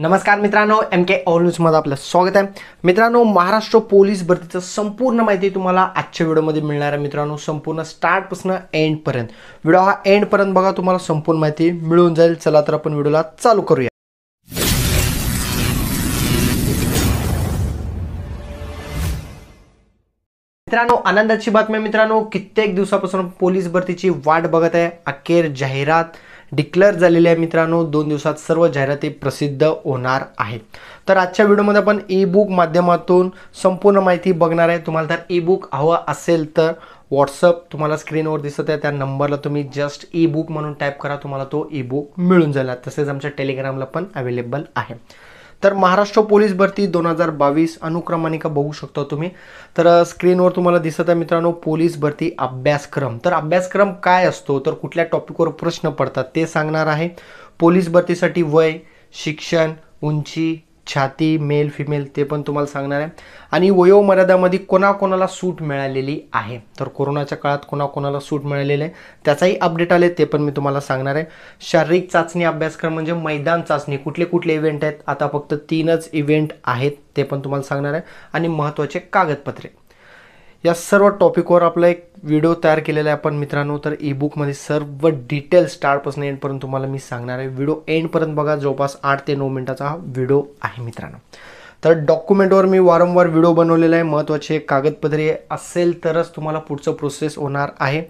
नमस्कार मित्रांनो एम के ऑल न्यूजमध्ये आपलं स्वागत आहे मित्रांनो महाराष्ट्र पोलीस भरतीचं संपूर्ण माहिती तुम्हाला आजच्या व्हिडिओमध्ये मिळणार आहे मित्रांनो संपूर्ण स्टार्टपासून एंडपर्यंत व्हिडिओ हा एंडपर्यंत बघा तुम्हाला संपूर्ण माहिती मिळून जाईल चला तर आपण व्हिडिओला चालू करूया मित्रांनो आनंदाची बातमी मित्रांनो कित्येक दिवसापासून पोलीस भरतीची वाट बघत आहे अखेर जाहिरात डिक्लेअर झालेल्या मित्रांनो दोन दिवसात सर्व जाहिराती प्रसिद्ध होणार आहेत तर आजच्या व्हिडिओमध्ये आपण ई बुक माध्यमातून संपूर्ण माहिती बघणार आहे तुम्हाला जर ई बुक हवं असेल तर व्हॉट्सअप तुम्हाला स्क्रीनवर दिसत आहे त्या नंबरला तुम्ही जस्ट ई बुक म्हणून टाईप करा तुम्हाला तो ई बुक मिळून जाईल तसेच आमच्या टेलिग्रामला पण अवेलेबल आहे तर महाराष्ट्र पोलीस भरती दोन हजार बावीस अनुक्रमणिका बघू शकता तुम्ही तर स्क्रीनवर तुम्हाला दिसत आहे मित्रांनो पोलीस भरती अभ्यासक्रम तर अभ्यासक्रम काय असतो तर कुठल्या टॉपिकवर प्रश्न पडतात ते सांगणार आहे पोलीस भरतीसाठी वय शिक्षण उंची छाती मेल फिमेल ते पण तुम्हाला सांगणार आहे आणि वयोमर्यादामध्ये कोणाकोणाला सूट मिळालेली आहे तर कोरोनाच्या काळात कोणाकोणाला सूट मिळालेली आहे त्याचाही अपडेट आले ते पण मी तुम्हाला सांगणार आहे शारीरिक चाचणी अभ्यासक्रम म्हणजे मैदान चाचणी कुठले कुठले इव्हेंट आहेत आता फक्त तीनच इव्हेंट आहेत ते पण तुम्हाला सांगणार आहे आणि महत्त्वाचे कागदपत्रे या सर्व टॉपिकवर आपलं एक व्हिडिओ तयार केलेला आहे आपण मित्रांनो तर ई बुकमध्ये सर्व डिटेल एंड एंडपर्यंत तुम्हाला मी सांगणार आहे व्हिडिओ एंडपर्यंत बघा जवळपास आठ ते नऊ मिनिटाचा हा व्हिडिओ आहे मित्रांनो तर डॉक्युमेंटवर मी वारंवार व्हिडिओ बनवलेला आहे महत्त्वाचे कागदपत्रे असेल तरच तुम्हाला पुढचं प्रोसेस होणार आहे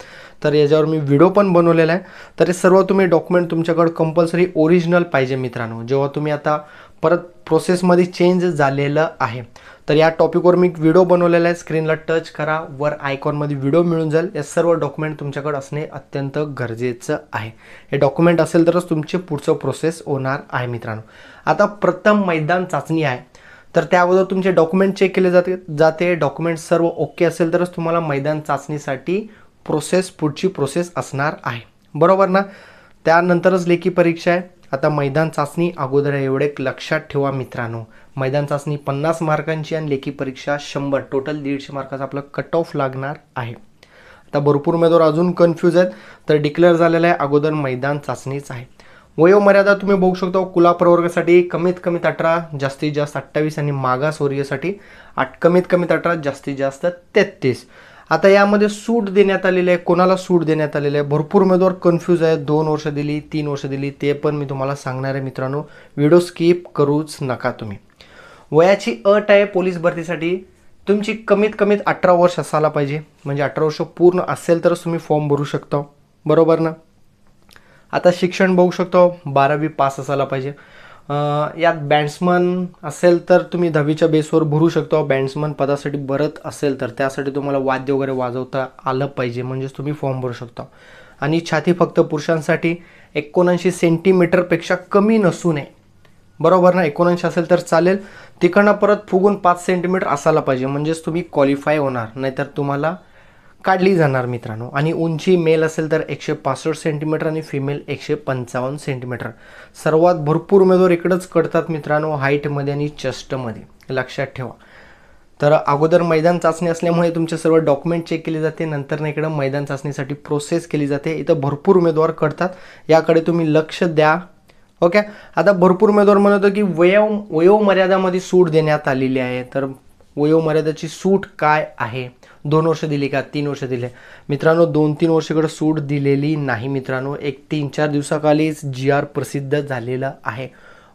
तर याच्यावर मी व्हिडिओ पण बनवलेला आहे तर हे सर्व तुम्ही डॉक्युमेंट तुमच्याकडं कंपल्सरी ओरिजिनल पाहिजे मित्रांनो जेव्हा तुम्ही आता परत प्रोसेसमध्ये चेंज झालेलं आहे तर या टॉपिकवर मी व्हिडिओ बनवलेला आहे स्क्रीनला टच करा वर आयकॉनमध्ये व्हिडिओ मिळून जाईल या सर्व डॉक्युमेंट तुमच्याकडे असणे अत्यंत गरजेचं आहे हे डॉक्युमेंट असेल तरच तुमचे पुढचं प्रोसेस होणार आहे मित्रांनो आता प्रथम मैदान चाचणी आहे तर त्या अगोदर तुमचे डॉक्युमेंट चेक केले जाते जाते डॉक्युमेंट सर्व ओके असेल तरच तुम्हाला मैदान चाचणीसाठी प्रोसेस पुढची प्रोसेस असणार आहे बरोबर ना त्यानंतरच लेखी परीक्षा आहे आता मैदान चाचणी अगोदर एवढे लक्षात ठेवा मित्रांनो मैदान चाचणी पन्नास मार्कांची आणि लेखी परीक्षा शंभर टोटल दीडशे मार्काचा आपलं कट ऑफ लागणार आहे आता भरपूर उमेदवार अजून कन्फ्यूज आहेत तर डिक्लेअर झालेलं आहे अगोदर मैदान चाचणीच आहे वयोमर्यादा तुम्ही बघू शकता कुला प्रवर्गासाठी कमीत कमीत अठरा जास्तीत जास्त अठ्ठावीस आणि मागासवर्गीयसाठी आठ कमीत कमीत अठरा जास्तीत जास्त तेहतीस आता यामध्ये सूट देण्यात आलेली आहे कोणाला सूट देण्यात आलेलं आहे भरपूर उमेदवार कन्फ्यूज आहे दोन वर्ष दिली तीन वर्ष दिली ते पण मी तुम्हाला सांगणार आहे मित्रांनो व्हिडिओ स्किप करूच नका तुम्ही वयाची अट आहे पोलीस भरतीसाठी तुमची कमीत कमीत अठरा वर्ष असायला पाहिजे म्हणजे अठरा वर्ष पूर्ण असेल तरच तुम्ही फॉर्म भरू शकता बरोबर ना आता शिक्षण बघू शकतो बारावी पास असायला पाहिजे यात बॅट्समन असेल तर तुम्ही दहावीच्या बेसवर भरू शकता बॅट्समन पदासाठी भरत असेल तर त्यासाठी तुम्हाला वाद्य वगैरे वाजवता आलं पाहिजे म्हणजेच तुम्ही फॉर्म भरू शकता आणि छाती फक्त पुरुषांसाठी एकोणऐंशी सेंटीमीटरपेक्षा कमी नसू नये बरोबर ना एकोणऐंशी असेल तर चालेल तिकडनं परत फुगून पाच सेंटीमीटर असायला पाहिजे म्हणजेच तुम्ही क्वालिफाय होणार नाहीतर तुम्हाला काढली जाणार मित्रांनो आणि उंची मेल असेल तर एकशे पासष्ट सेंटीमीटर आणि फिमेल एकशे पंचावन्न सेंटीमीटर सर्वात भरपूर उमेदवार इकडंच कडतात मित्रांनो हाईटमध्ये आणि चस्टमध्ये लक्षात ठेवा तर अगोदर मैदान चाचणी असल्यामुळे तुमचे सर्व डॉक्युमेंट चेक केले जाते नंतर इकडं मैदान चाचणीसाठी प्रोसेस केली जाते इथं भरपूर उमेदवार कडतात याकडे तुम्ही लक्ष द्या ओके आता भरपूर उमेदवार म्हणत होतो की वयो वयोमर्यादामध्ये सूट देण्यात आलेली आहे तर वयोमर्यादाची सूट काय आहे दोन वर्ष दिली का तीन वर्ष दिले मित्रांनो दोन तीन वर्षाकडे सूट दिलेली नाही मित्रांनो एक तीन चार दिवसाखालीच जी आर प्रसिद्ध झालेला आहे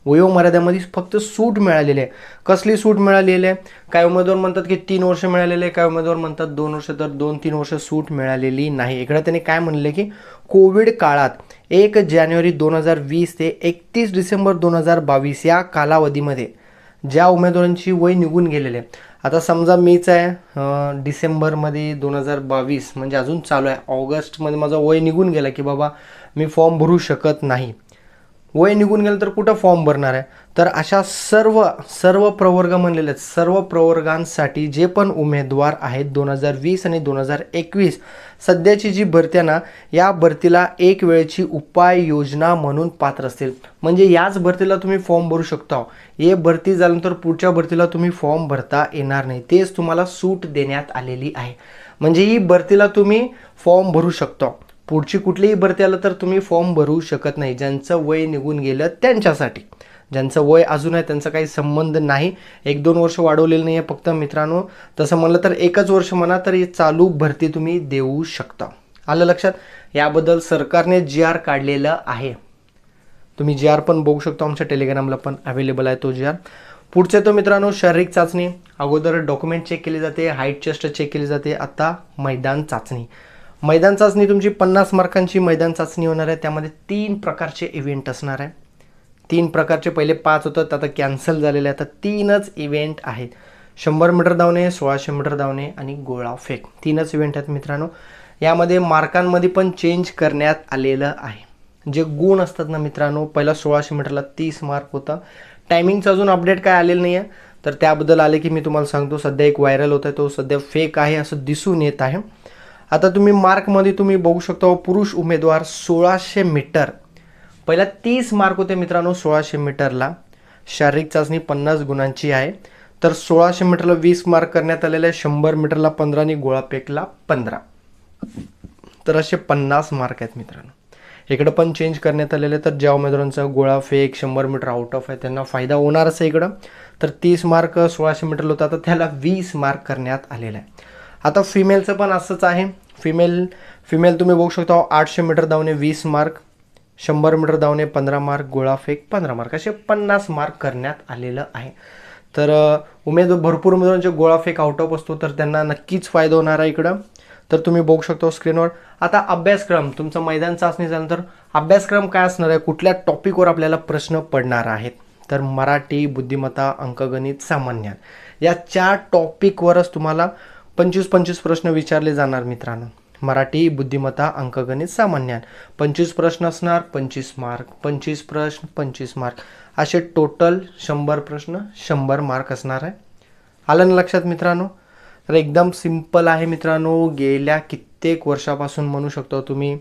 वयोमर्याद्यामध्ये फक्त सूट मिळालेली आहे कसली सूट मिळालेली आहे काय उमेदवार म्हणतात की तीन वर्ष मिळालेले आहे काय उमेदवार म्हणतात दोन वर्ष तर दोन तीन वर्ष सूट मिळालेली नाही इकडे त्यांनी काय म्हणले की कोविड काळात एक जानेवारी दोन हजार वीस ते एकतीस डिसेंबर दोन हजार बावीस या कालावधीमध्ये ज्या उमेदवारांची वय निघून गेलेले आता समजा मीच आहे डिसेंबरमध्ये दोन हजार बावीस म्हणजे अजून चालू आहे ऑगस्टमध्ये माझं वय निघून गेला की बाबा मी फॉर्म भरू शकत नाही वय निघून गेलं तर कुठं फॉर्म भरणार आहे तर अशा सर्व सर्व प्रवर्ग म्हणलेले आहेत सर्व प्रवर्गांसाठी जे पण उमेदवार आहेत दोन हजार वीस आणि दोन हजार एकवीस सध्याची जी भरती आहे ना या भरतीला एक वेळची उपाययोजना म्हणून पात्र असतील म्हणजे याच भरतीला तुम्ही फॉर्म भरू शकता हे भरती झाल्यानंतर पुढच्या भरतीला तुम्ही फॉर्म भरता येणार नाही तेच तुम्हाला सूट देण्यात आलेली आहे म्हणजे ही भरतीला तुम्ही फॉर्म भरू शकता पुढची कुठलीही भरती आलं तर तुम्ही फॉर्म भरू शकत नाही ज्यांचं वय निघून गेलं त्यांच्यासाठी ज्यांचं वय अजून आहे त्यांचा काही संबंध नाही एक दोन वर्ष वाढवलेलं नाही आहे फक्त मित्रांनो तसं म्हणलं तर एकच वर्ष म्हणा तरी चालू भरती तुम्ही देऊ शकता आलं लक्षात याबद्दल सरकारने जी आर काढलेलं आहे तुम्ही जी आर पण बघू शकता आमच्या टेलिग्रामला पण अवेलेबल आहे तो जी आर पुढचे तो मित्रांनो शारीरिक चाचणी अगोदर डॉक्युमेंट चेक केली जाते हाईट चेस्ट चेक केली जाते आत्ता मैदान चाचणी मैदान चाचणी तुमची पन्नास मार्कांची मैदान चाचणी होणार आहे त्यामध्ये तीन प्रकारचे इव्हेंट असणार आहे तीन प्रकारचे पहिले पाच होतात आता कॅन्सल झालेले आता तीनच इव्हेंट आहेत शंभर मीटर धावणे सोळाशे मीटर धावणे आणि गोळा फेक तीनच इव्हेंट आहेत मित्रांनो यामध्ये मार्कांमध्ये पण चेंज करण्यात आलेलं आहे जे गुण असतात ना मित्रांनो पहिला सोळाशे मीटरला तीस मार्क होता टायमिंगचं अजून अपडेट काय आलेलं नाही आहे तर त्याबद्दल आले की मी तुम्हाला सांगतो सध्या एक व्हायरल होत आहे तो सध्या फेक आहे असं दिसून येत आहे आता तुम्ही मार्कमध्ये तुम्ही बघू शकता पुरुष उमेदवार सोळाशे मीटर पहिला तीस मार्क होते मित्रांनो सोळाशे मीटरला शारीरिक चाचणी पन्नास गुणांची आहे तर सोळाशे मीटरला वीस मार्क करण्यात आलेले आहे शंभर मीटरला पंधरा आणि गोळा फेकला पंधरा तर असे पन्नास मार्क आहेत मित्रांनो इकडं पण चेंज करण्यात आलेले तर ज्या उमेदवारांचा गोळा फेक शंभर मीटर आउट ऑफ आहे त्यांना फायदा होणारच आहे इकडं तर तीस मार्क सोळाशे मीटर होता तर त्याला वीस मार्क करण्यात आलेला आहे आता फिमेलचं पण असंच आहे फिमेल फिमेल तुम्ही बघू शकता आठशे मीटर धावणे वीस मार्क शंभर मीटर धावणे पंधरा मार्क गोळाफेक पंधरा मार्क असे पन्नास मार्क करण्यात आलेलं आहे तर उमेद भरपूर उमेदवारांचे गोळाफेक आउट ऑफ असतो तर त्यांना नक्कीच फायदा होणार आहे इकडं तर तुम्ही बघू शकता स्क्रीनवर आता अभ्यासक्रम तुमचा मैदान चाचणी झाल्यानंतर अभ्यासक्रम काय असणार आहे कुठल्या टॉपिकवर आपल्याला प्रश्न पडणार आहेत तर मराठी बुद्धिमत्ता अंकगणित सामान्य या चार टॉपिकवरच तुम्हाला पंचवीस पंचवीस प्रश्न विचारले जाणार मित्रांनो मराठी बुद्धिमत्ता अंकगणित सामान्यान पंचवीस प्रश्न असणार पंचवीस मार्क पंचवीस प्रश्न पंचवीस मार्क असे टोटल शंभर प्रश्न शंभर मार्क असणार आहे आलं ना लक्षात मित्रांनो तर एकदम सिंपल आहे मित्रांनो गेल्या कित्येक वर्षापासून म्हणू शकतो तुम्ही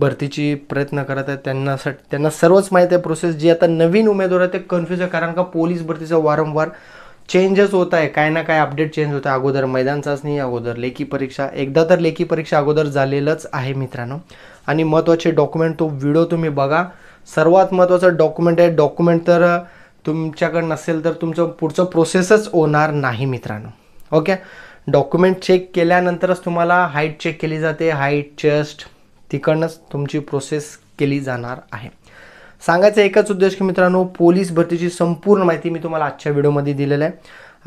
भरतीची प्रयत्न करत आहे त्यांना त्यांना सर्वच माहिती आहे प्रोसेस जी आता नवीन उमेदवार आहे ते कन्फ्युज आहे कारण का पोलीस भरतीचा वारंवार चेंजेस होत आहे काय ना काय अपडेट चेंज आहे अगोदर मैदान चाचणी अगोदर लेखी परीक्षा एकदा तर लेखी परीक्षा अगोदर झालेलंच आहे मित्रांनो आणि महत्त्वाचे डॉक्युमेंट तो व्हिडिओ तुम्ही बघा सर्वात महत्त्वाचं डॉक्युमेंट आहे डॉक्युमेंट तर तुमच्याकडे नसेल तर तुमचं पुढचं प्रोसेसच होणार नाही मित्रांनो ओके डॉक्युमेंट चेक केल्यानंतरच तुम्हाला हाईट चेक केली जाते हाईट चेस्ट तिकडनंच तुमची प्रोसेस केली जाणार आहे सांगायचा एकच उद्देश की मित्रांनो पोलीस भरतीची संपूर्ण माहिती मी तुम्हाला आजच्या व्हिडिओमध्ये दिलेलं आहे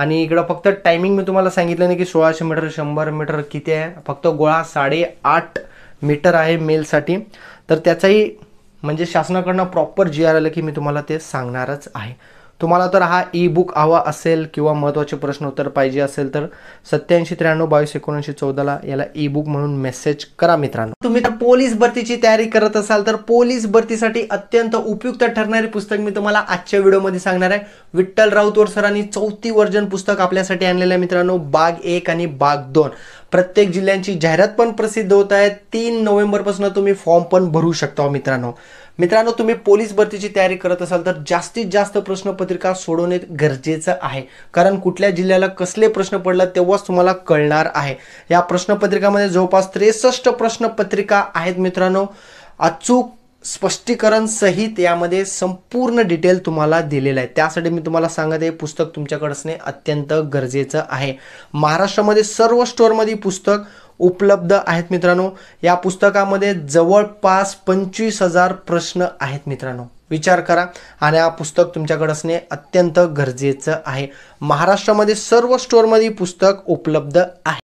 आणि इकडं फक्त टायमिंग मी तुम्हाला सांगितलं नाही की सोळाशे मीटर शंभर मीटर किती आहे फक्त गोळा साडेआठ मीटर आहे मेलसाठी तर त्याचाही म्हणजे शासनाकडनं प्रॉपर जी आर आलं की मी तुम्हाला ते सांगणारच आहे तुम्हाला तर हा ई बुक हवा असेल किंवा महत्त्वाचे प्रश्न उत्तर पाहिजे असेल तर सत्याऐंशी त्र्याण्णव बावीस एकोणऐंशी चौदाला याला ई बुक म्हणून मेसेज करा मित्रांनो तुम्ही तर पोलीस भरतीची तयारी करत असाल तर पोलीस भरतीसाठी अत्यंत उपयुक्त ठरणारे पुस्तक मी तुम्हाला आजच्या व्हिडिओमध्ये सांगणार आहे विठ्ठल राऊत सरांनी चौथी वर्जन पुस्तक आपल्यासाठी आणलेलं आहे मित्रांनो बाग एक आणि बाग दोन प्रत्येक जिल्ह्यांची जाहिरात पण प्रसिद्ध होत आहे तीन नोव्हेंबरपासून तुम्ही फॉर्म पण भरू शकता हो मित्रांनो मित्रांनो तुम्ही पोलीस भरतीची तयारी करत असाल तर जास्तीत जास्त प्रश्नपत्रिका सोडवणे गरजेचं आहे कारण कुठल्या जिल्ह्याला कसले प्रश्न पडला तेव्हाच तुम्हाला कळणार आहे या प्रश्नपत्रिकामध्ये जवळपास त्रेसष्ट प्रश्नपत्रिका आहेत मित्रांनो अचूक स्पष्टीकरण सहित यामध्ये संपूर्ण डिटेल तुम्हाला दिलेलं आहे त्यासाठी मी तुम्हाला सांगत आहे पुस्तक तुमच्याकडे असणे अत्यंत गरजेचं आहे महाराष्ट्रामध्ये सर्व स्टोअरमध्ये पुस्तक उपलब्ध आहेत मित्रांनो या पुस्तकामध्ये जवळपास पंचवीस हजार प्रश्न आहेत मित्रांनो विचार करा आणि हा पुस्तक तुमच्याकडे असणे अत्यंत गरजेचं आहे महाराष्ट्रामध्ये सर्व स्टोअरमध्ये पुस्तक उपलब्ध आहे